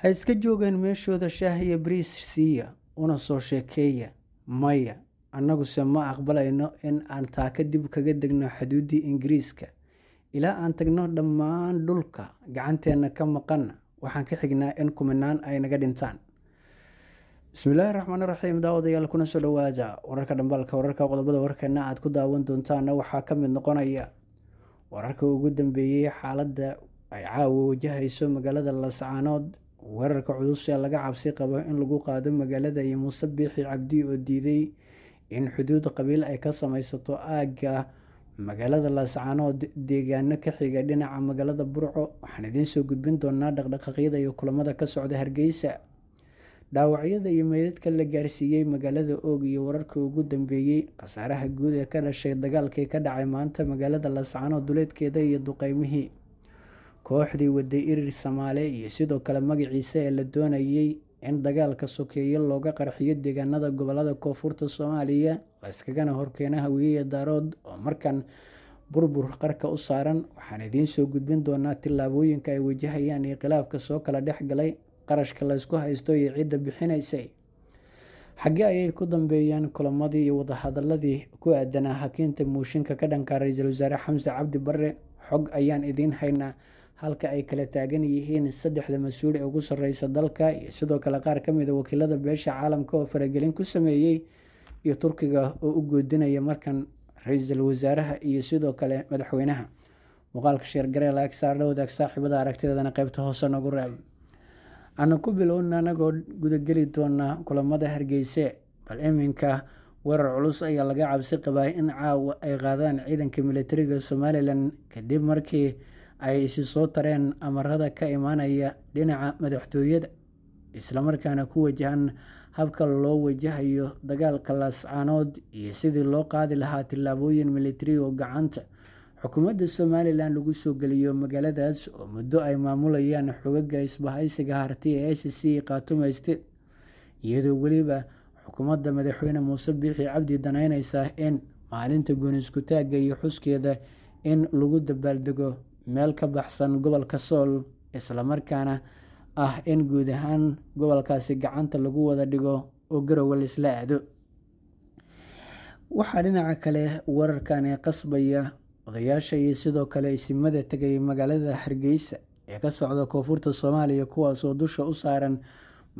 ha iska joogeen meeshooda shaah iyo bariis siiya una soo sheekeeya maya annaguse ma aqbalayno in aan taaka dib kaga degno xuduuddii ingiriiska ilaa aan tagno dhammaan dhulka gacanteenna ka maqanna waxaan ka xignaa in kuminaan ay naga dhintaan bismillaahi raxmaan raxiim daawadayaal kuna soo dhawaada wararka dhambaalka wararka qodobada warkeena aad ku daawan doontaana waxaa ka mid noqonaya wararka ugu dambeeyey xaaladda ay caawa wajahayso magaalada lascaanood weerarka cudus ee laga cabsi qabo in lagu qaado magaalada iyo muuse biixi cabdi oo diiday in xuduud qabiil ay ka samaysato aagga magaalada laascaanood deegaano ka xiga dhinaca magaalada burco waxaan idiin soo gudbin doonaa dhaqdhaqaaqyada iyo kulamada ka socda hargeysa dhaawacyada iyo meydadka la gaarsiiyey magaalada oog iyo wararka ugu dambeeyey khasaaraha guud ee ka dhashay dagaalkii ka dhacay maanta magaalada laascaanood duleedkeeda iyo duqeymihii kooxdii waday irir samaale iyo sidoo kale magaciisa ee la doonayey in dagaalka sokeeyo looga qarxiyo deegaanada gobollada koonfurta soomaaliya layskagana horkeena hawiyeya daarood oo markan burbur qarka u saaran waxaan idiin soo gudbin doonaa tillaabooyinka ay wajahayaan iyo khilaafka soo kala dhex galay qarashka laysku haysto iyo cidda bixinaysay xaggee ayay ku dambeeyeen kulamadii iyo wadahadaladii ku aadanaa hakiinta muushinka ka dhanka ra-iisul wasaare xamse cabdi barre xog ayaan idiin haynaa halka ay kala taagan yihiin saddexda mas-uul ee ugu sarreysa dalka iyo sidoo kale qaar ka mida ah wakiilada beesha caalamka oo faragelin ku sameeyey iyo turkiga oo u goodinaya markan ra-iisul wasaaraha iyo sidoo kale madaxweynaha muqaalka sheer gareel agsaar la wadaag saaxiibada aragtidadana qeybta hoose nagu raab ana ku bilowna anagoo gudageli doonaa kulamada hargeyse bal iminka weerar culus ayaa laga cabsi qabaa in caawa ay qaadaan ciidanka militariga somalilan kadib markii ay isi soo tareen amarada ka imaanaya dhinaca madaxtooyada islamarkaana ku wajahan habka loo wajahayo dagaalka laascaanood iyo sidii loo qaadi lahaa tillaabooyin militari oo gacanta xukuumadda somalilan lagu soo geliyo magaaladaas oo muddo ay maamulayaan xogaga isbahaysiga harti ee c c qaatumayste iyadoo weliba xukuumadda madaxweyne muuse biixi cabdi danaynaysa in maalinta gooniskutaagga iyo xuskeeda in lagu dabaaldego meel ka baxsan gobolka sool islamarkaana ah in guud ahaan gobolkaasi gacanta lagu wada dhigo oo garowe laisla aado waxaa dhinaca kale wararkani qasbaya odayaasha iyo sidoo kale isimada tegay magaalada hargeysa ee ka socda koonfurta soomaaliya kuwaasoo dusha u saaran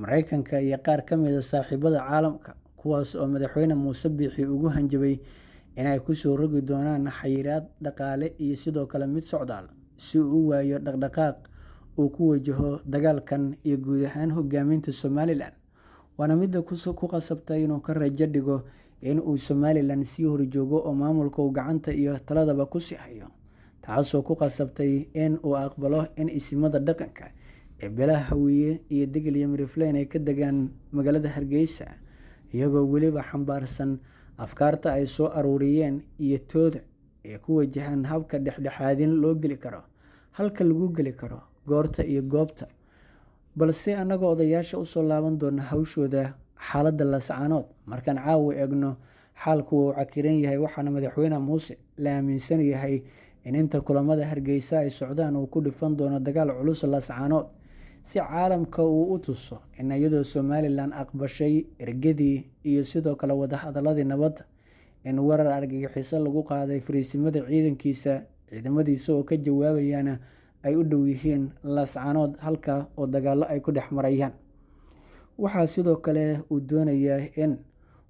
mareykanka iyo qaar ka mida ah saaxiibada caalamka kuwaas oo madaxweyne muuse biixi ugu hanjabay inay kusoo rogi doonaan xayiraad dhaqaale iyo sidoo kale mid socdaal si uu u waayo dhaqdhaqaaq uu ku wajaho dagaalkan iyo guud ahaan hogaaminta somalilan waana midda ku qasabta inuu ka rajo dhigo in uu somalilan sii horjoogo oo maamulka uu gacanta iyo taladaba ku sii taasoo ku qasabtay in uu aqbalo in isimada dhaqanka ee belaha hawiye iyo degel iyo ay ka degaan magaalada hargeysa iyagoo weliba xambaarsan afkaarta ay soo aruuriyeen iyo tooda ee ku wajahan habka dhexdhexaadin loo geli karo halka lagu geli karo goorta iyo goobta balse annagoo odayaasha usoo laaban doona hawshooda xaaladda lascaanood markaan caawa eegno xaalku uu cakiran yahay waxaana madaxweyne muuse la aaminsan yahay in inta kulamada hargeysa ay socdaan uu ku dhifan doono dagaal culus lascaanood si caalamka uu u tuso in iyadoo somalilan aqbashay ergadii iyo sidoo kale wadahadaladii nabadda in weerar argagixiso lagu qaaday fariisimada ciidankiisa ciidamadiisa oo ka jawaabayana ay u dhow yihiin laascanood halka oo dagaallo ay ku dhex marayaan waxaa sidoo kale uu doonayaa in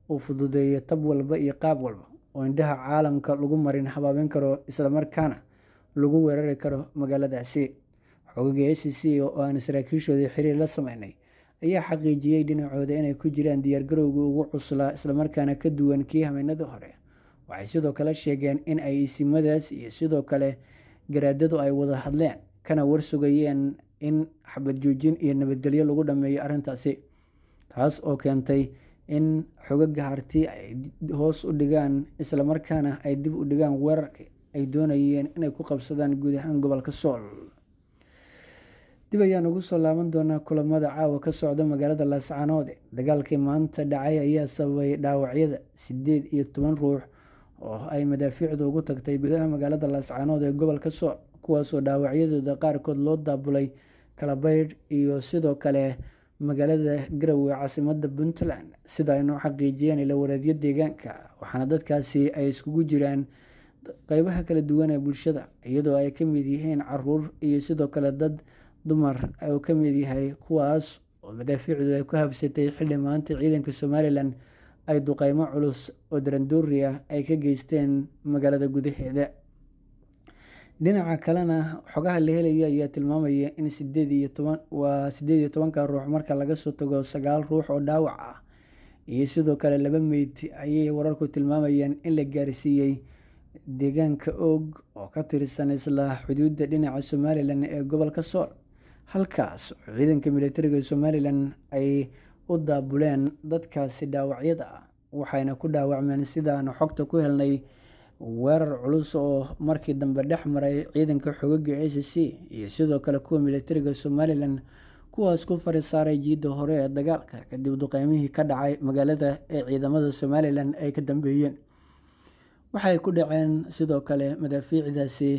uu fududeeyo tab walba iyo qaab walba oo indhaha caalamka lagu marin habaabin karo islamarkaana lagu weerari karo magaaladaasi xogaga s c oo aan saraakiishoodii xiriir la sameynay ayaa xaqiijiyey dhinacooda inay ku jiraan diyaargarowga ugu cuslaa islamarkaana ka duwan kii hameynadii hore waxay sidoo kale sheegeen in ay isimadaas iyo sidoo kale garaadadu ay wada hadleen kana warsugayeen in xabad joojin iyo nabadgelyo lagu dhameeyo arintaasi taas oo keentay in xogaga harti ay hoos u dhigaan islamarkaana ay dib u dhigaan weerarka ay doonayeen inay ku qabsadaan guud ahaan gobolka sool dib ayaan ugu soo laaban doonaa kulamada caawa ka socda magaalada laascaanoode dagaalkii maanta dhacay ayaa sababay dhaawacyada sideed iyo toban ruux oo ay madaafiicdu ugu tagtay gudaha magaalada laascaanood ee gobolka sool kuwaasoo dhaawacyadooda qaarkood loo daabulay kalabaydh iyo sidoo kale magaalada garowe caasimada puntland sida ay noo xaqiijiyeen wareedyo deegaanka waxaana dadkaasi ay iskugu jiraan qeybaha kala duwan ee bulshada iyadoo ay ka mid yihiin caruur iyo sidoo kale dad dumar oo ka mid yahay kuwaas oo madaafiicdu ay ku habsatay maanta ciidanka somalilan ay duqeymo culus oo daranduuri ah ay ka geysteen magaalada gudaheeda dhinaca kalena xogaha la helaya ayaa tilmaamaya in waa sideed iyo tobanka ruux marka laga soo tago sagaal ruux oo dhaawac ah iyo sidoo kale laba meyd ayay wararku tilmaamayaan in la gaarsiiyey deegaanka oog oo ka tirsan isla xuduudda dhinaca somalilan ee gobolka sool halkaas ciidanka militariga somalilan ay u daabuleen dadkaasi dhaawacyada ah waxayna ku dhaawacmeen sidaanu xogta ku helnay weerar culus oo markii dambe dhex maray ciidanka xogaga a c iyo sidoo kale kuwa militariga somalilan kuwaas ku fari saaray jiidda hore ee dagaalka kadib duqeymihii ka dhacay magaalada ee ciidamada somalilan ay ka dambeeyeen waxay ku dhaceen sidoo kale madaafiicdaasi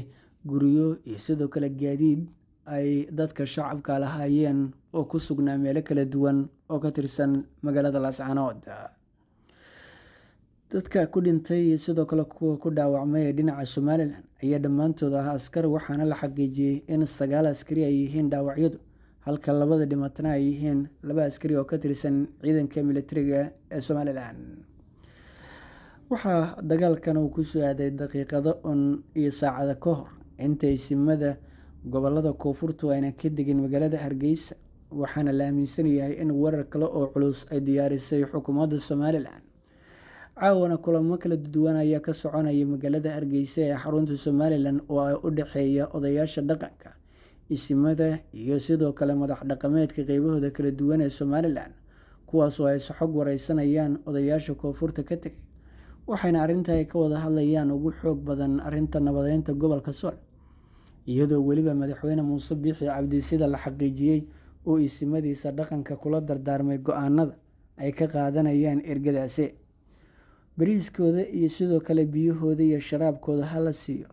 guryo iyo sidoo kale gaadiid ay dadka shacabka lahaayeen oo ku sugnaa meelo kala duwan oo ka tirsan magaalada laascanood dadka ku dhintay iyo sidoo kale kuwa ku dhaawacmay ee dhinaca somalilan ayaa dhammaantood ah askar waxaana la xaqiijiyey in sagaal askari ay yihiin dhaawacyadu halka labada dhimatana ay yihiin laba askari oo ka tirsan ciidanka militariga ee somalilan waxaa dagaalkan uu kusoo aaday daqiiqado un iyo saacada ka hor intay simada gobolada koonfurtu ayna ka degin magaalada hargeysa waxaana la aaminsan yahay in warar kale oo culus ay diyaarisay xukuumadda somalilan caawana kulamo kala duwan ayaa ka soconaya magaalada hargeysa ee xarunta somalilan oo u dhexeeya odayaasha dhaqanka isimada iyo sidoo kale madax dhaqameedka qeybahooda kala duwan ee somalilan kuwaas oo ay saxog wareysanayaan odayaasha koonfurta ka tegay waxayna arrinta ay ka wada hadlayaan ugu xoog badan arrinta nabadeynta gobolka sool iyadoo weliba madaxweyne muuse biixi cabdi sida la xaqiijiyey uu isimadiisa dhaqanka kula dardaarmay go-aanada ay ka qaadanayaan ergadaase bariiskooda iyo sidoo kale biyahooda iyo sharaabkooda ha la siiyo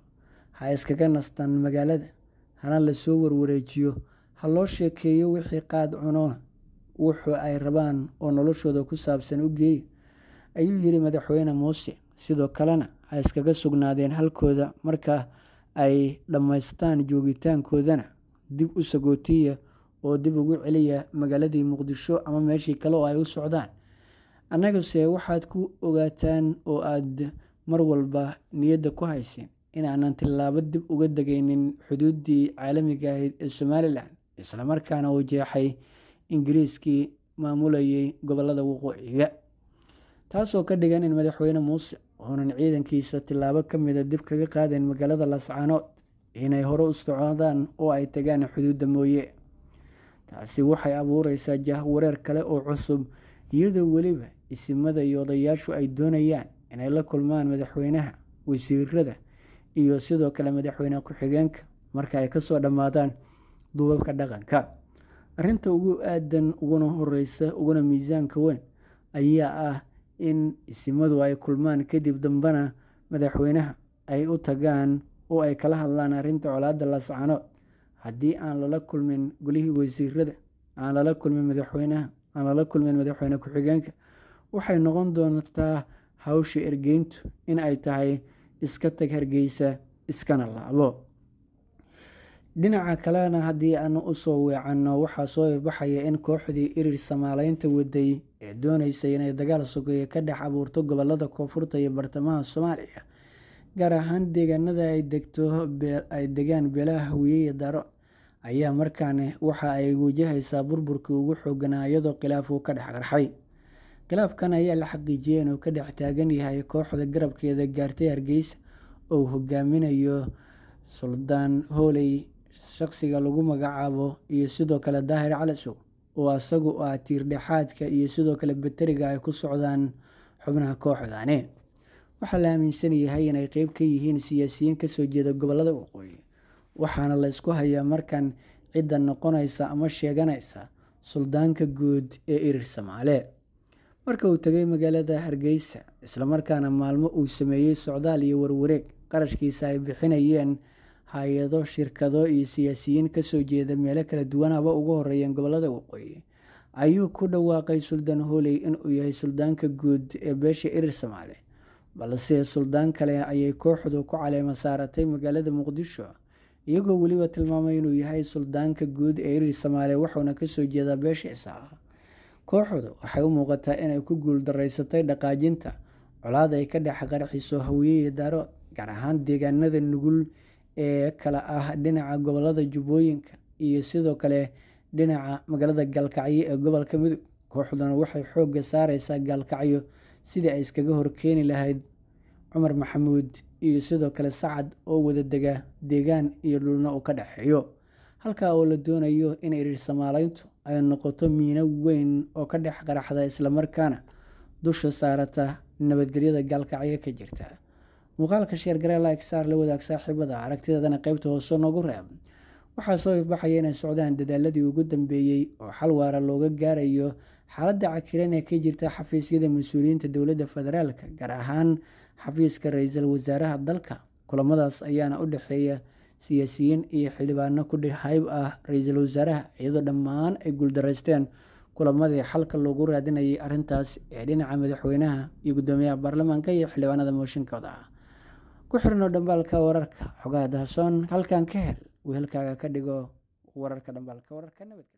ha iskaga nastaan magaalada hana soo warwareejiyo ha loo sheekeeyo wixii qaad cuno wuxuu ay rabaan oo noloshooda ku saabsan u geeya ayuu yidhi madaxweyne muuse sidoo kalena ha iskaga sugnaadeen halkooda markaa ay dhammaystaan joogitaankoodana dib u sagootiya oo dib ugu celiya magaaladii muqdisho ama meeshii kale oo ay u socdaan annagase waxaad ku ogaataan oo aad mar walba niyadda ku hayseen inaanan tilaabo dib uga degaynin xuduuddii caalamiga ahayd ee somalilan islamarkaana uu jeexay ingiriiskii maamulayay gobollada waqooyiga taasoo ka dhigan in madaxweyne muuse oonan ciidankiisa tillaabo ka mida dib kaga qaadeen magaalada lascanood inay hore u socdaan oo ay tagaan xuduudda mooye taasi waxay abuureysaa jahwareer kale oo cusub iyadoo weliba isimada iyo odayaashu ay doonayaan inay la kulmaan madaxweynaha wasiirada iyo sidoo kale madaxweyne ku-xigeenka marka ay kasoo dhammaadaan duubabka dhaqanka arrinta ugu aadan uguna horeysa uguna miisaanka weyn ayaa ah in isimadu ay kulmaan kadib dambana madaxweynaha ay u tagaan oo ay kala hadlaan arrinta colaadda laascanood haddii aan lala kulmin golihii wasiirada aan lala kulmin madaxweynaha aan lala kulmin madaxweyne ku-xigeenka waxay noqon doontaa hawsha ergeyntu in ay tahay iska tag hargeysa iskana laabo dhinaca kalena haddii aanu usoo weecano waxaa soo ifbaxaya in kooxdii irir samaalaynta waday ee doonaysay inay dagaal sugeeyo ka dhex abuurto gobolada koonfurta iyo bartamaha soomaaliya gaar ahaan deegaanada ay degto ay degaan beelaha hawiye iyo daro ayaa markaan waxa ay wajahaysaa burburkii ugu xooganaa ah iyadoo khilaaf uu ka dhex qarxay khilaafkan ayaa la xaqiijiyay inuu ka dhex taagan yahay kooxda garabkeeda gaartay hargeysa oo uu hogaaminayo suldaan hooley shakhsiga lagu magacaabo iyo sidoo kale daahir calasow oo asagu ah tiirdhexaadka iyo sidoo kale batariga ay ku socdaan xubnaha kooxdani waxaa la aaminsan yahay inay qeyb ka yihiin siyaasiyiin kasoo jeeda gobolada waqooyi waxaana la ysku hayaa markan cidda noqonaysa ama sheeganaysa suldaanka guud ee irir samaale marka uu tegay magaalada hargeysa islamarkaana maalmo uu sameeyey socdaal iyo warwareeg qarashkiisa ay bixinayeen hay-ado shirkado iyo siyaasiyiin kasoo jeeda meelo kala duwan haba ah. ugu horeeyeen gobolada waqooyi ayuu ku dhawaaqay suldaan holey inuu yahay suldaanka guud ee beesha irir soomaali balse suldaan kale ayay kooxdu ku caleema saaratay magaalada muqdisho iyagoo weliba tilmaamay inuu yahay suldaanka guud ee irir soomaali wuxuuna kasoo jeedaa beesha isaaq kooxdu waxay u muuqataa inay ku guuldarraysatay dhaqaajinta colaad ay ka dhex qarxiso hawiye iyo daarood gaar ahaan deegaanada nugul ee kala ah dhinaca gobolada jubbooyinka iyo sidoo kale dhinaca magaalada gaalkacyo ee gobolka mudug kooxduna waxay xoogga saareysaa gaalkacyo sidii ay iskaga horkeeni lahayd cumar maxamuud iyo sidoo kale sacad oo wadadega deegaan iyo dhulno u ka dhexeeyo halkaa oo la doonayo in iriirsamaalayntu ay noqoto miino weyn oo ka dhex qaraxda islamarkaana dusha saarata nabadgelyada gaalkacyo ka jirta muuqaalka sheergaree laaksar la wadaag saaxiibada aragtideedana qaybta hoose noogu reeb waxaa soo ifbaxaya inay socdaan dadaaladii ugu dambeeyey oo xal waara looga gaarayo xaaladda cakiran ee ka jirta xafiisyada mas-uuliyiinta dowladda federaalka gaar ahaan xafiiska ra-iisul wasaaraha dalka kulamadaas ayaana u dhexeeya siyaasiyiin iyo xildhibaano ku dhihayb ah ra iisal wasaaraha iyadoo dhammaan ay guuldaraysteen kulamadii xalka loogu raadinayay arrintaas ee dhinaca madaxweynaha iyo guddoomiyaha baarlamaanka iyo xildhibaanada mooshinkooda ah ku xirno dhambaalka wararka xogaa dahasoon halkan ka hel wiilkaaga ka dhigo wararka dhambaalka wararka nabadgel